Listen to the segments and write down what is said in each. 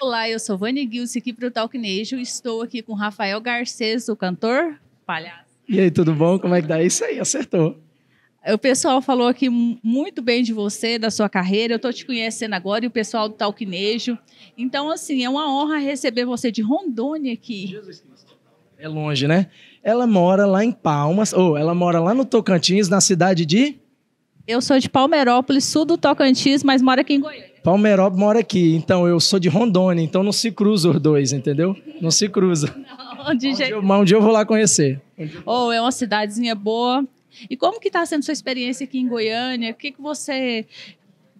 Olá, eu sou Vani Gilce aqui para o Talknejo. Estou aqui com Rafael Garcês, o cantor palhaço. E aí, tudo bom? Como é que dá? É isso aí, acertou. O pessoal falou aqui muito bem de você, da sua carreira. Eu estou te conhecendo agora e o pessoal do Talquinejo. Então, assim, é uma honra receber você de Rondônia aqui. Jesus Cristo. É longe, né? Ela mora lá em Palmas, ou ela mora lá no Tocantins, na cidade de. Eu sou de Palmeirópolis, sul do Tocantins, mas moro aqui em Goiânia. Palmeirópolis mora aqui, então eu sou de Rondônia, então não se cruza os dois, entendeu? Não se cruza. Não, de um, jeito... dia, um dia eu vou lá conhecer. Ou oh, é uma cidadezinha boa. E como que está sendo sua experiência aqui em Goiânia? O que, que você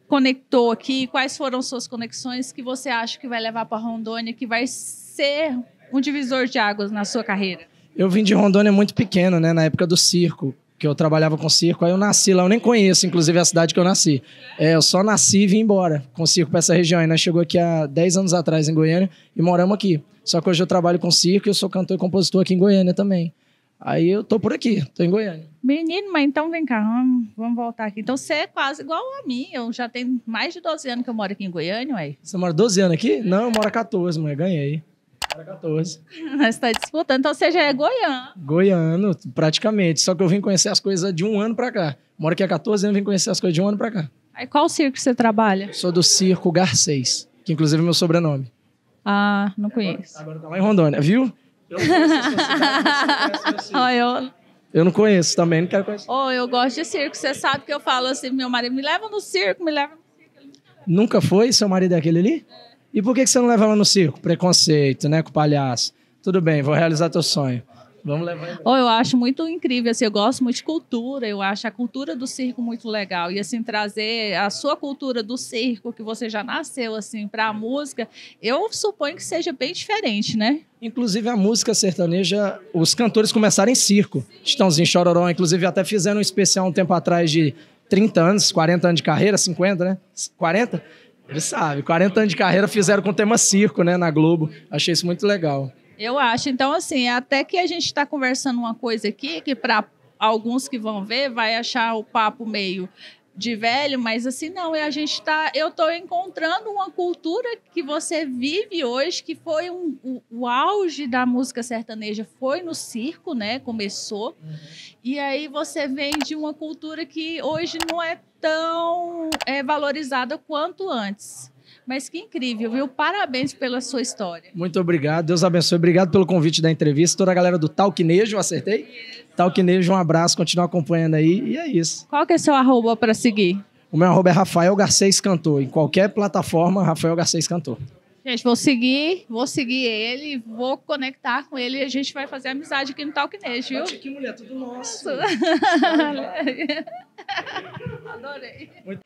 conectou aqui? Quais foram suas conexões que você acha que vai levar para Rondônia, que vai ser um divisor de águas na sua carreira? Eu vim de Rondônia muito pequeno, né? Na época do circo que eu trabalhava com circo, aí eu nasci lá, eu nem conheço, inclusive, a cidade que eu nasci. É, eu só nasci e vim embora com circo para essa região. aí nós né? chegou aqui há 10 anos atrás em Goiânia e moramos aqui. Só que hoje eu trabalho com circo e eu sou cantor e compositor aqui em Goiânia também. Aí eu tô por aqui, tô em Goiânia. Menino, mas então vem cá, vamos, vamos voltar aqui. Então você é quase igual a mim. Eu já tenho mais de 12 anos que eu moro aqui em Goiânia, ué. Você mora 12 anos aqui? Não, eu moro 14, mas ganhei. 14. Nós está disputando. Então você já é goiano. Goiano, praticamente. Só que eu vim conhecer as coisas de um ano para cá. Moro aqui há 14 anos, vim conhecer as coisas de um ano para cá. Aí qual circo você trabalha? Sou do Circo Garcês, que inclusive é meu sobrenome. Ah, não conheço. Agora, agora tá lá em Rondônia, viu? Eu, oh, eu... eu não conheço também, não quero conhecer. Oh, eu gosto de circo. Você sabe que eu falo assim, meu marido, me leva no circo, me leva no circo. Nunca foi? Seu marido é aquele ali? É. E por que, que você não leva ela no circo? Preconceito, né? Com o palhaço. Tudo bem, vou realizar teu sonho. Vamos levar. Oh, eu acho muito incrível, assim, eu gosto muito de cultura, eu acho a cultura do circo muito legal. E assim, trazer a sua cultura do circo, que você já nasceu assim, para a música, eu suponho que seja bem diferente, né? Inclusive a música sertaneja, os cantores começaram em circo. Estãozinho Chororó, inclusive até fizeram um especial um tempo atrás de 30 anos, 40 anos de carreira, 50, né? 40? Ele sabe, 40 anos de carreira fizeram com o tema circo, né, na Globo. Achei isso muito legal. Eu acho. Então, assim, até que a gente está conversando uma coisa aqui que para alguns que vão ver vai achar o papo meio de velho, mas assim, não, é a gente está. Eu estou encontrando uma cultura que você vive hoje, que foi um, o, o, auge da música sertaneja, foi no circo, né? Começou. Uhum. E aí você vem de uma cultura que hoje não é tão é, valorizada quanto antes. Mas que incrível, viu? Parabéns pela sua história. Muito obrigado, Deus abençoe. Obrigado pelo convite da entrevista. Toda a galera do Talquinejo, acertei? Isso. Talquinejo, um abraço, continua acompanhando aí e é isso. Qual que é seu arroba para seguir? O meu arroba é Rafael Garcês Cantor. Em qualquer plataforma, Rafael Garcês Cantor. Gente, vou seguir, vou seguir ele, vou conectar com ele e a gente vai fazer amizade aqui no Talquinejo, viu? Que mulher, tudo nosso. Adorei. Muito...